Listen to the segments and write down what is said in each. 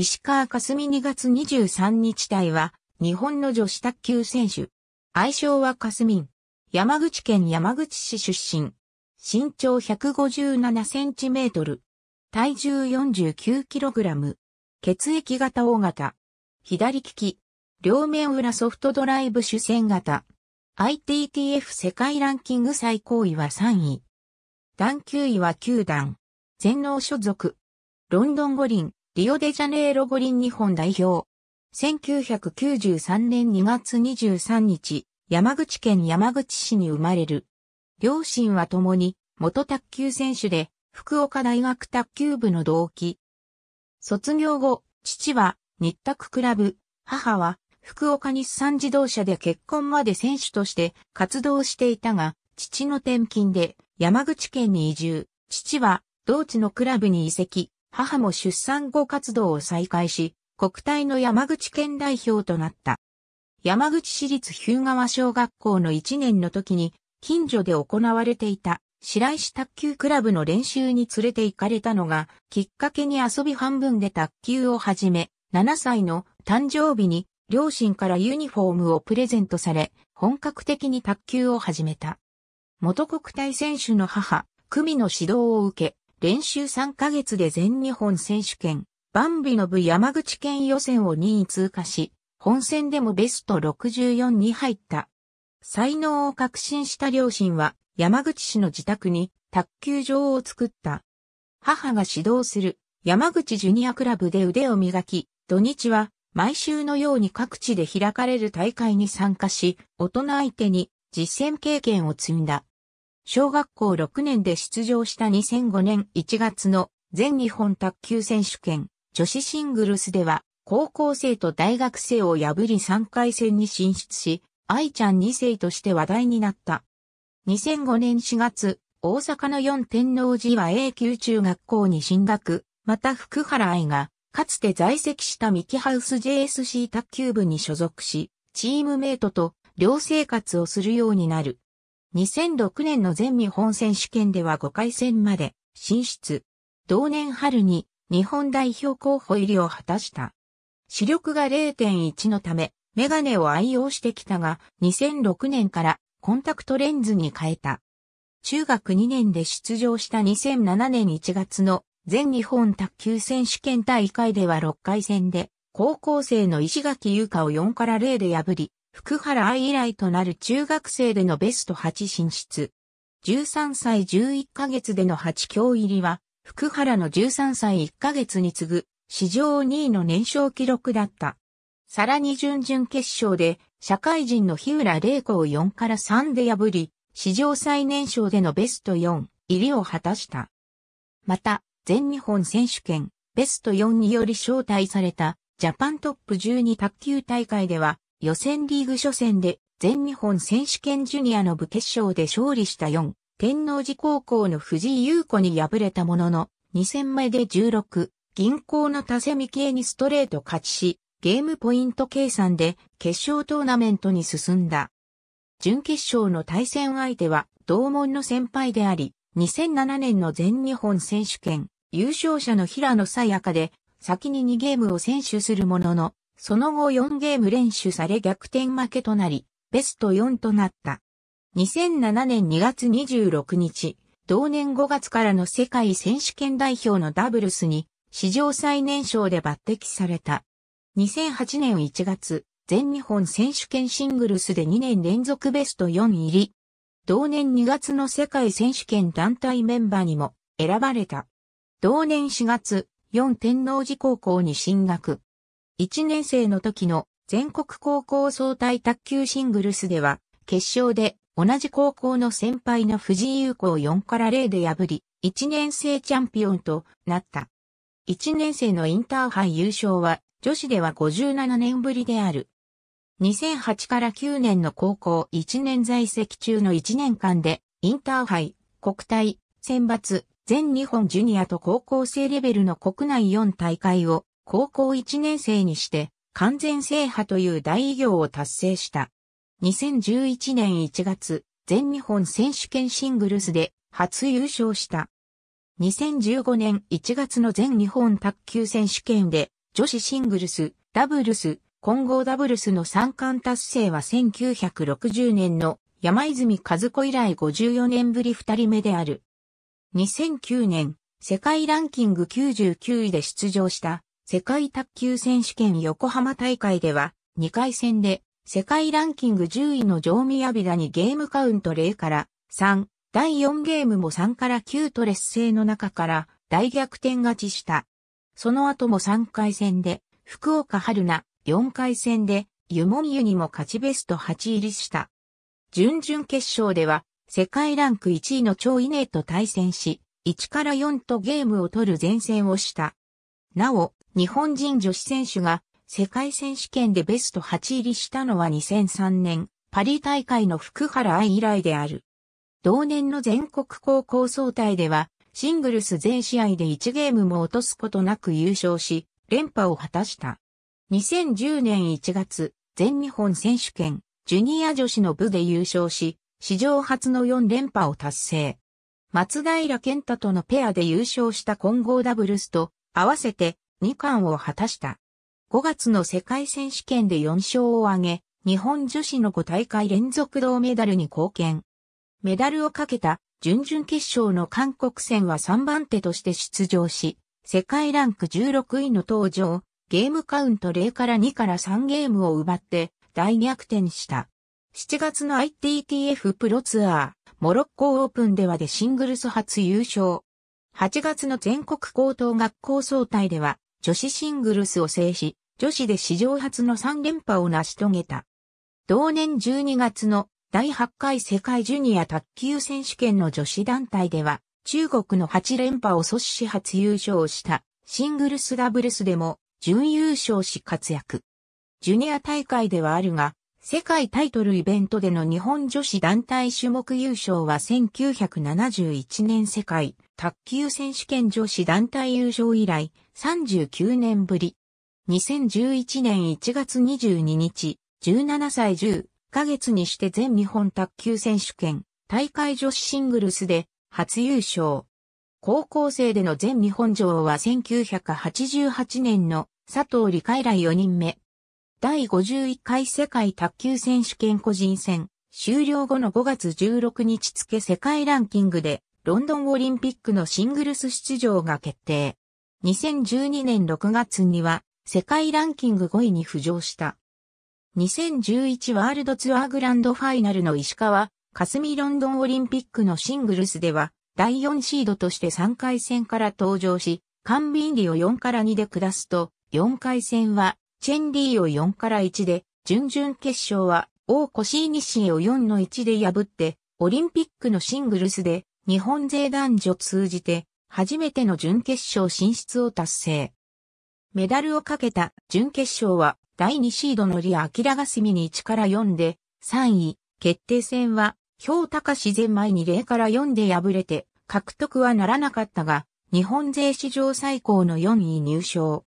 石川佳純2月23日隊は、日本の女子卓球選手。愛称はみん。山口県山口市出身。身長157センチメートル。体重49キログラム。血液型 O 型。左利き。両面裏ソフトドライブ主戦型。ITTF 世界ランキング最高位は3位。段級位は9段。全能所属。ロンドン五輪、リオデジャネイロ五輪日本代表。1993年2月23日、山口県山口市に生まれる。両親は共に元卓球選手で、福岡大学卓球部の同期。卒業後、父は日卓クラブ、母は福岡日産自動車で結婚まで選手として活動していたが、父の転勤で山口県に移住。父は同地のクラブに移籍。母も出産後活動を再開し、国体の山口県代表となった。山口市立日向川小学校の1年の時に、近所で行われていた白石卓球クラブの練習に連れて行かれたのが、きっかけに遊び半分で卓球を始め、7歳の誕生日に両親からユニフォームをプレゼントされ、本格的に卓球を始めた。元国体選手の母、組の指導を受け、練習3ヶ月で全日本選手権、バンビの部山口県予選を2位通過し、本戦でもベスト64に入った。才能を確信した両親は山口市の自宅に卓球場を作った。母が指導する山口ジュニアクラブで腕を磨き、土日は毎週のように各地で開かれる大会に参加し、大人相手に実践経験を積んだ。小学校6年で出場した2005年1月の全日本卓球選手権女子シングルスでは高校生と大学生を破り3回戦に進出し、愛ちゃん2世として話題になった。2005年4月、大阪の四天王寺は A 級中学校に進学、また福原愛が、かつて在籍したミキハウス JSC 卓球部に所属し、チームメイトと寮生活をするようになる。2006年の全日本選手権では5回戦まで進出。同年春に日本代表候補入りを果たした。視力が0.1のため、メガネを愛用してきたが、2006年からコンタクトレンズに変えた。中学2年で出場した2007年1月の全日本卓球選手権大会では6回戦で、高校生の石垣優香を4から0で破り、福原愛以来となる中学生でのベスト8進出。13歳11ヶ月での8強入りは、福原の13歳1ヶ月に次ぐ、史上2位の年少記録だった。さらに準々決勝で、社会人の日浦玲子を4から3で破り、史上最年少でのベスト4入りを果たした。また、全日本選手権、ベスト4により招待された、ジャパントップ12卓球大会では、予選リーグ初戦で全日本選手権ジュニアの部決勝で勝利した4、天王寺高校の藤井優子に敗れたものの、2戦目で16、銀行の田瀬美系にストレート勝ちし、ゲームポイント計算で決勝トーナメントに進んだ。準決勝の対戦相手は同門の先輩であり、2007年の全日本選手権優勝者の平野さやかで、先に2ゲームを選手するものの、その後4ゲーム連取され逆転負けとなり、ベスト4となった。2007年2月26日、同年5月からの世界選手権代表のダブルスに、史上最年少で抜擢された。2008年1月、全日本選手権シングルスで2年連続ベスト4入り。同年2月の世界選手権団体メンバーにも選ばれた。同年4月、4天王寺高校に進学。1年生の時の全国高校総体卓球シングルスでは、決勝で同じ高校の先輩の藤井優子を4から0で破り、1年生チャンピオンとなった。1年生のインターハイ優勝は、女子では57年ぶりである。2008から9年の高校1年在籍中の1年間で、インターハイ、国体、選抜、全日本ジュニアと高校生レベルの国内4大会を高校1年生にして完全制覇という大偉業を達成した。2011年1月、全日本選手権シングルスで初優勝した。2015年1月の全日本卓球選手権で女子シングルス、ダブルス、混合ダブルスの三冠達成は1960年の山泉和子以来54年ぶり2人目である。2009年、世界ランキング99位で出場した世界卓球選手権横浜大会では、2回戦で、世界ランキング10位のジョーミアビダにゲームカウント0から3、第4ゲームも3から9と劣勢の中から大逆転勝ちした。その後も3回戦で、福岡春菜、4回戦で、湯門湯にも勝ちベスト8入りした。準々決勝では、世界ランク1位の超イネと対戦し、1から4とゲームを取る前線をした。なお、日本人女子選手が世界選手権でベスト8入りしたのは2003年パリ大会の福原愛以来である。同年の全国高校総体ではシングルス全試合で1ゲームも落とすことなく優勝し、連覇を果たした。2010年1月、全日本選手権、ジュニア女子の部で優勝し、史上初の4連覇を達成。松平健太とのペアで優勝した混合ダブルスと、合わせて2冠を果たした。5月の世界選手権で4勝を挙げ、日本女子の5大会連続銅メダルに貢献。メダルをかけた準々決勝の韓国戦は3番手として出場し、世界ランク16位の登場、ゲームカウント0から2から3ゲームを奪って大逆転した。7月の ITTF プロツアー、モロッコオープンではでシングルス初優勝。8月の全国高等学校総体では女子シングルスを制し、女子で史上初の3連覇を成し遂げた。同年12月の第8回世界ジュニア卓球選手権の女子団体では、中国の8連覇を阻止し初優勝したシングルスダブルスでも準優勝し活躍。ジュニア大会ではあるが、世界タイトルイベントでの日本女子団体種目優勝は1971年世界卓球選手権女子団体優勝以来39年ぶり。2011年1月22日、17歳10ヶ月にして全日本卓球選手権大会女子シングルスで初優勝。高校生での全日本女王は1988年の佐藤理海来4人目。第51回世界卓球選手権個人戦、終了後の5月16日付世界ランキングで、ロンドンオリンピックのシングルス出場が決定。2012年6月には、世界ランキング5位に浮上した。2011ワールドツアーグランドファイナルの石川、霞ロンドンオリンピックのシングルスでは、第4シードとして3回戦から登場し、カンビンリを4から2で下すと、4回戦はチェンリーを4から1で、準々決勝は、王コシーニシーを4の1で破って、オリンピックのシングルスで、日本勢男女通じて、初めての準決勝進出を達成。メダルをかけた準決勝は、第2シードのリア・アキラスミに1から4で、3位、決定戦は、氷高自前前に0から4で敗れて、獲得はならなかったが、日本勢史上最高の4位入賞。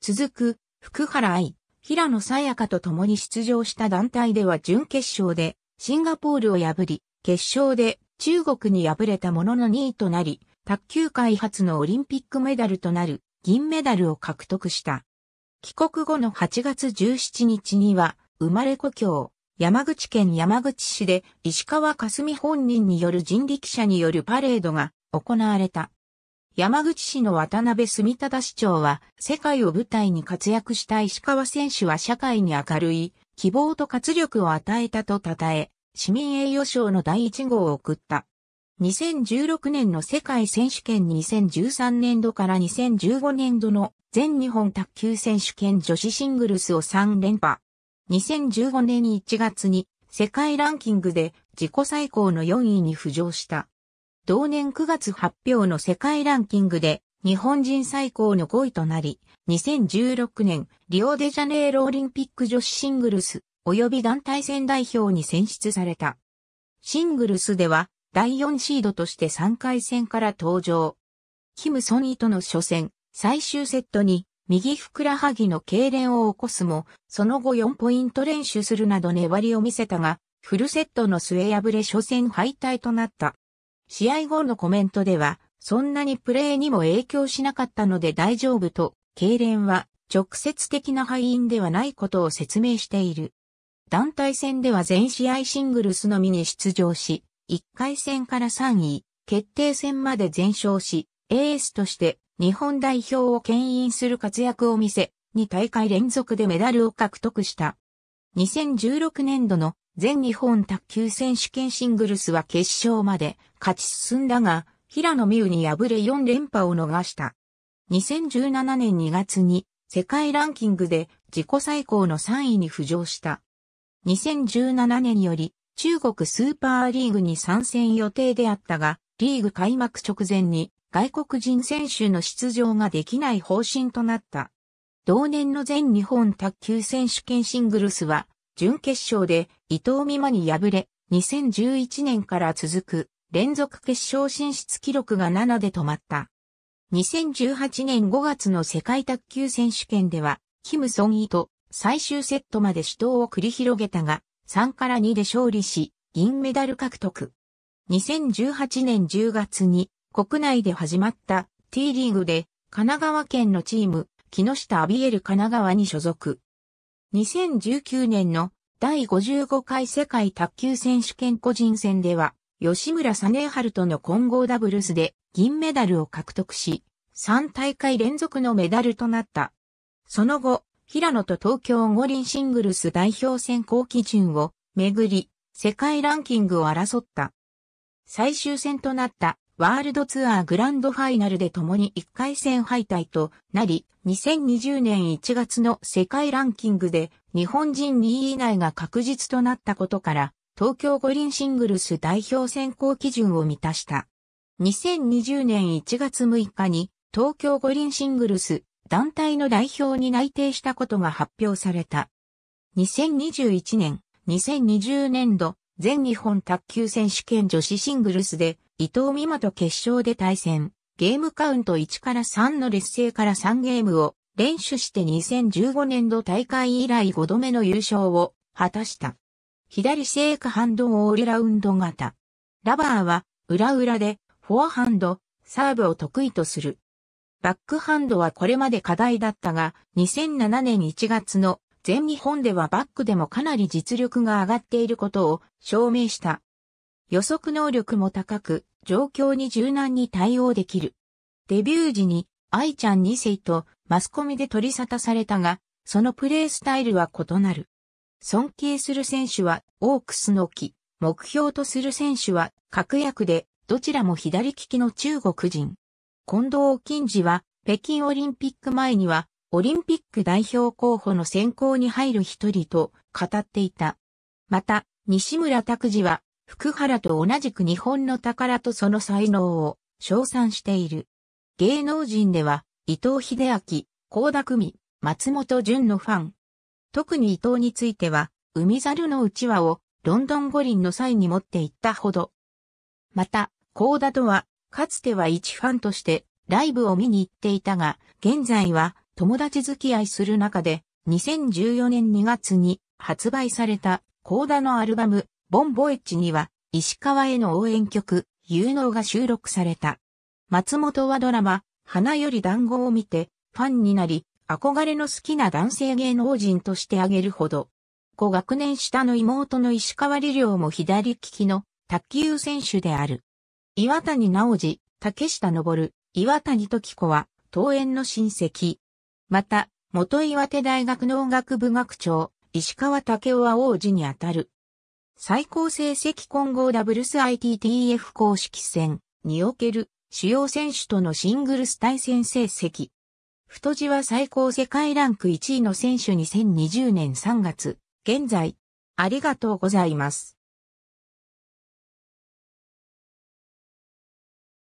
続く、福原愛、平野さやかと共に出場した団体では準決勝でシンガポールを破り、決勝で中国に敗れたものの2位となり、卓球界初のオリンピックメダルとなる銀メダルを獲得した。帰国後の8月17日には、生まれ故郷、山口県山口市で石川霞本人による人力車によるパレードが行われた。山口市の渡辺住忠市長は、世界を舞台に活躍した石川選手は社会に明るい、希望と活力を与えたと称え、市民栄誉賞の第1号を送った。2016年の世界選手権2013年度から2015年度の全日本卓球選手権女子シングルスを3連覇。2015年1月に世界ランキングで自己最高の4位に浮上した。同年9月発表の世界ランキングで日本人最高の5位となり、2016年リオデジャネイロオリンピック女子シングルス及び団体戦代表に選出された。シングルスでは第4シードとして3回戦から登場。キム・ソニーとの初戦、最終セットに右ふくらはぎの痙攣を起こすも、その後4ポイント練習するなど粘りを見せたが、フルセットの末敗れ初戦敗退となった。試合後のコメントでは、そんなにプレーにも影響しなかったので大丈夫と、痙攣は直接的な敗因ではないことを説明している。団体戦では全試合シングルスのみに出場し、1回戦から3位、決定戦まで全勝し、エースとして日本代表を牽引する活躍を見せ、2大会連続でメダルを獲得した。2016年度の全日本卓球選手権シングルスは決勝まで勝ち進んだが、平野美宇に敗れ4連覇を逃した。2017年2月に世界ランキングで自己最高の3位に浮上した。2017年より中国スーパーリーグに参戦予定であったが、リーグ開幕直前に外国人選手の出場ができない方針となった。同年の全日本卓球選手権シングルスは準決勝で伊藤美誠に敗れ、2011年から続く連続決勝進出記録が7で止まった。2018年5月の世界卓球選手権では、キム・ソン・イと最終セットまで死闘を繰り広げたが、3から2で勝利し、銀メダル獲得。2018年10月に国内で始まった T リーグで神奈川県のチーム、木下アビエル神奈川に所属。2019年の第55回世界卓球選手権個人戦では、吉村実ルとの混合ダブルスで銀メダルを獲得し、3大会連続のメダルとなった。その後、平野と東京五輪シングルス代表選考基準をめぐり、世界ランキングを争った。最終戦となったワールドツアーグランドファイナルで共に1回戦敗退となり、2020年1月の世界ランキングで日本人2位以内が確実となったことから、東京五輪シングルス代表選考基準を満たした。2020年1月6日に東京五輪シングルス団体の代表に内定したことが発表された。2021年、2020年度全日本卓球選手権女子シングルスで伊藤美誠と決勝で対戦。ゲームカウント1から3の劣勢から3ゲームを連取して2015年度大会以来5度目の優勝を果たした。左聖火ハンドオールラウンド型。ラバーは裏裏でフォアハンド、サーブを得意とする。バックハンドはこれまで課題だったが、2007年1月の全日本ではバックでもかなり実力が上がっていることを証明した。予測能力も高く、状況に柔軟に対応できる。デビュー時に愛ちゃん2世とマスコミで取り沙汰されたが、そのプレースタイルは異なる。尊敬する選手はオークスの木、目標とする選手は確約で、どちらも左利きの中国人。近藤金次は北京オリンピック前にはオリンピック代表候補の選考に入る一人と語っていた。また、西村拓司は福原と同じく日本の宝とその才能を称賛している。芸能人では、伊藤秀明、高田組、松本潤のファン。特に伊藤については、海猿のうちわをロンドン五輪の際に持って行ったほど。また、高田とは、かつては一ファンとしてライブを見に行っていたが、現在は友達付き合いする中で、2014年2月に発売された高田のアルバム、ボンボエッジには、石川への応援曲、有能が収録された。松本はドラマ、花より団子を見て、ファンになり、憧れの好きな男性芸能人としてあげるほど。5学年下の妹の石川理良も左利きの卓球選手である。岩谷直治、竹下昇、岩谷時子は、東園の親戚。また、元岩手大学農学部学長、石川武雄は王子にあたる。最高成績混合ダブルス ITTF 公式戦における主要選手とのシングルス対戦成績。太字は最高世界ランク1位の選手2020年3月、現在、ありがとうございます。